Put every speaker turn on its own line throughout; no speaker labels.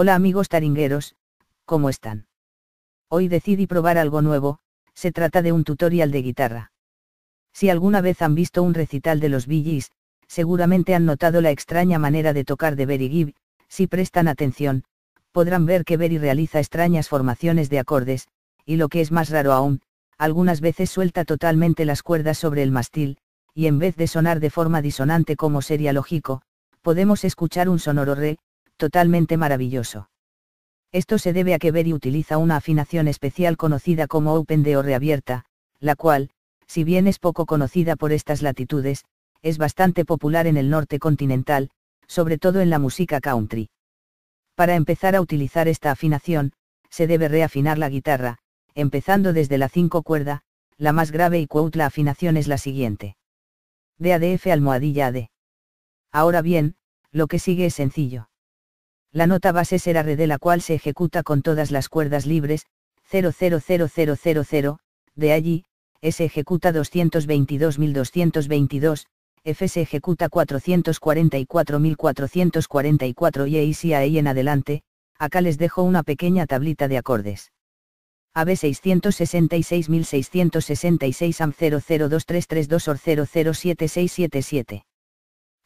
Hola amigos taringueros, ¿cómo están? Hoy decidí probar algo nuevo, se trata de un tutorial de guitarra. Si alguna vez han visto un recital de los Billys, seguramente han notado la extraña manera de tocar de Berry Gibb, si prestan atención, podrán ver que Berry realiza extrañas formaciones de acordes, y lo que es más raro aún, algunas veces suelta totalmente las cuerdas sobre el mastil, y en vez de sonar de forma disonante como sería lógico, podemos escuchar un sonoro re, totalmente maravilloso. Esto se debe a que Berry utiliza una afinación especial conocida como open D o reabierta, la cual, si bien es poco conocida por estas latitudes, es bastante popular en el norte continental, sobre todo en la música country. Para empezar a utilizar esta afinación, se debe reafinar la guitarra, empezando desde la 5 cuerda, la más grave y quote la afinación es la siguiente. De f almohadilla d Ahora bien, lo que sigue es sencillo. La nota base será re de la cual se ejecuta con todas las cuerdas libres, 000000, de allí, S se ejecuta 222.222, F se ejecuta 444.444 y A y en adelante, acá les dejo una pequeña tablita de acordes. AB 666.666 AM 002332 OR 007677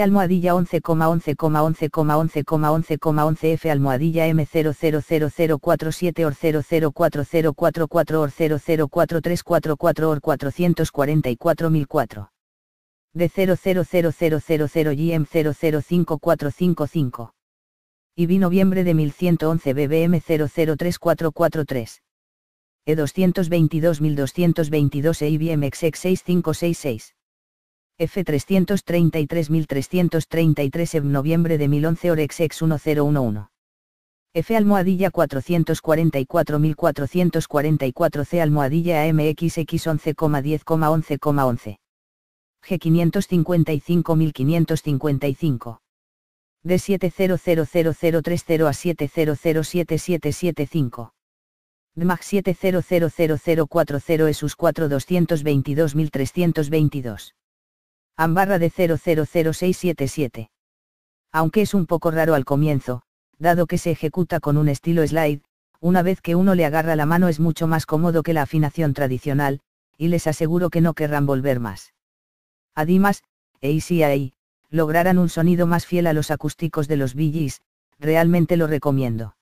almohadilla 11,11,11,11,11,11 F almohadilla M000047 OR 004044 OR 004344 OR 444004 de 000000 GM 005455 y vi noviembre de 1111 BBM 003443 E 222.222 e IBM XX6566 F333333 en noviembre de 2011 Orex ex 1011. F almohadilla 444444 C almohadilla AMXX 11,10,11,11. G 555555. D 700030 a 7007775. DMAG 7000040 ESUS 422322 ambarra de 000677. Aunque es un poco raro al comienzo, dado que se ejecuta con un estilo slide, una vez que uno le agarra la mano es mucho más cómodo que la afinación tradicional, y les aseguro que no querrán volver más. Además, ACI, e lograrán un sonido más fiel a los acústicos de los VGs, realmente lo recomiendo.